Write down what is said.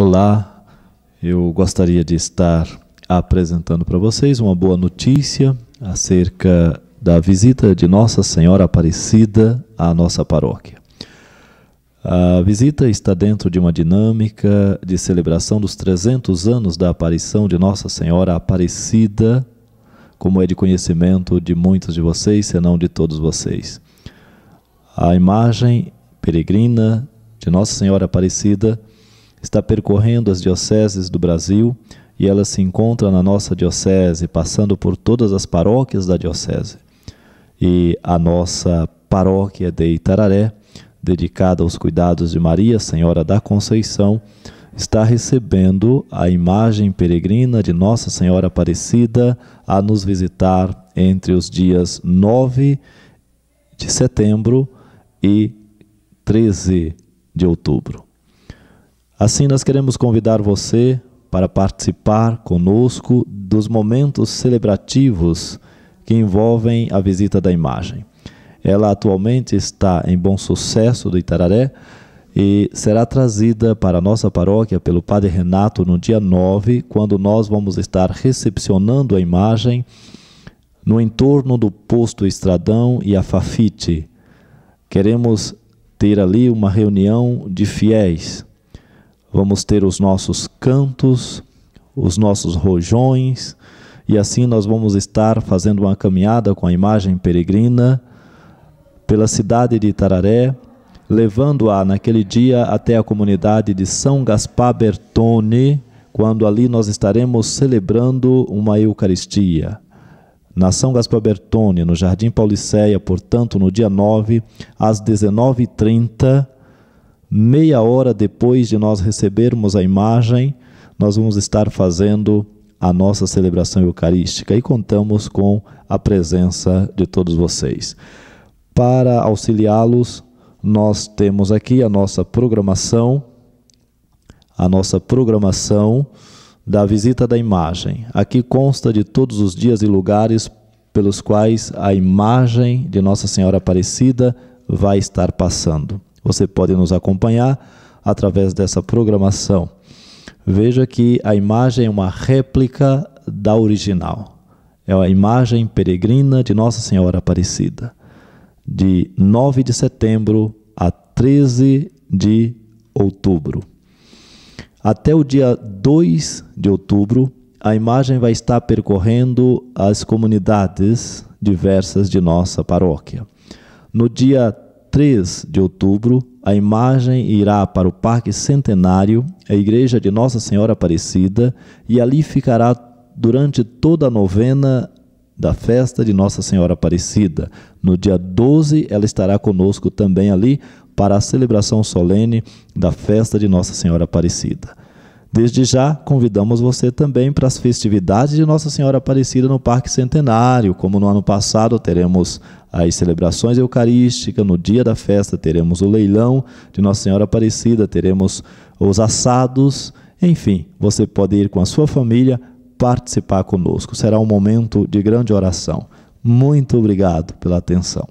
Olá, eu gostaria de estar apresentando para vocês uma boa notícia acerca da visita de Nossa Senhora Aparecida à nossa paróquia. A visita está dentro de uma dinâmica de celebração dos 300 anos da aparição de Nossa Senhora Aparecida, como é de conhecimento de muitos de vocês, senão de todos vocês. A imagem peregrina de Nossa Senhora Aparecida está percorrendo as dioceses do Brasil e ela se encontra na nossa diocese, passando por todas as paróquias da diocese. E a nossa paróquia de Itararé, dedicada aos cuidados de Maria, Senhora da Conceição, está recebendo a imagem peregrina de Nossa Senhora Aparecida a nos visitar entre os dias 9 de setembro e 13 de outubro. Assim, nós queremos convidar você para participar conosco dos momentos celebrativos que envolvem a visita da imagem. Ela atualmente está em bom sucesso do Itararé e será trazida para a nossa paróquia pelo Padre Renato no dia 9, quando nós vamos estar recepcionando a imagem no entorno do posto Estradão e a Fafite. Queremos ter ali uma reunião de fiéis vamos ter os nossos cantos, os nossos rojões, e assim nós vamos estar fazendo uma caminhada com a imagem peregrina pela cidade de Itararé, levando-a naquele dia até a comunidade de São Gaspar Bertone, quando ali nós estaremos celebrando uma Eucaristia. Na São Gaspar Bertone, no Jardim Pauliceia, portanto, no dia 9, às 19h30, meia hora depois de nós recebermos a imagem, nós vamos estar fazendo a nossa celebração eucarística e contamos com a presença de todos vocês. Para auxiliá-los, nós temos aqui a nossa programação, a nossa programação da visita da imagem. Aqui consta de todos os dias e lugares pelos quais a imagem de Nossa Senhora Aparecida vai estar passando. Você pode nos acompanhar através dessa programação. Veja que a imagem é uma réplica da original. É a imagem peregrina de Nossa Senhora Aparecida, de 9 de setembro a 13 de outubro. Até o dia 2 de outubro, a imagem vai estar percorrendo as comunidades diversas de nossa paróquia. No dia 3 de outubro, a imagem irá para o Parque Centenário, a Igreja de Nossa Senhora Aparecida, e ali ficará durante toda a novena da festa de Nossa Senhora Aparecida. No dia 12, ela estará conosco também ali para a celebração solene da festa de Nossa Senhora Aparecida. Desde já, convidamos você também para as festividades de Nossa Senhora Aparecida no Parque Centenário. Como no ano passado, teremos as celebrações eucarísticas, no dia da festa teremos o leilão de Nossa Senhora Aparecida, teremos os assados, enfim, você pode ir com a sua família participar conosco. Será um momento de grande oração. Muito obrigado pela atenção.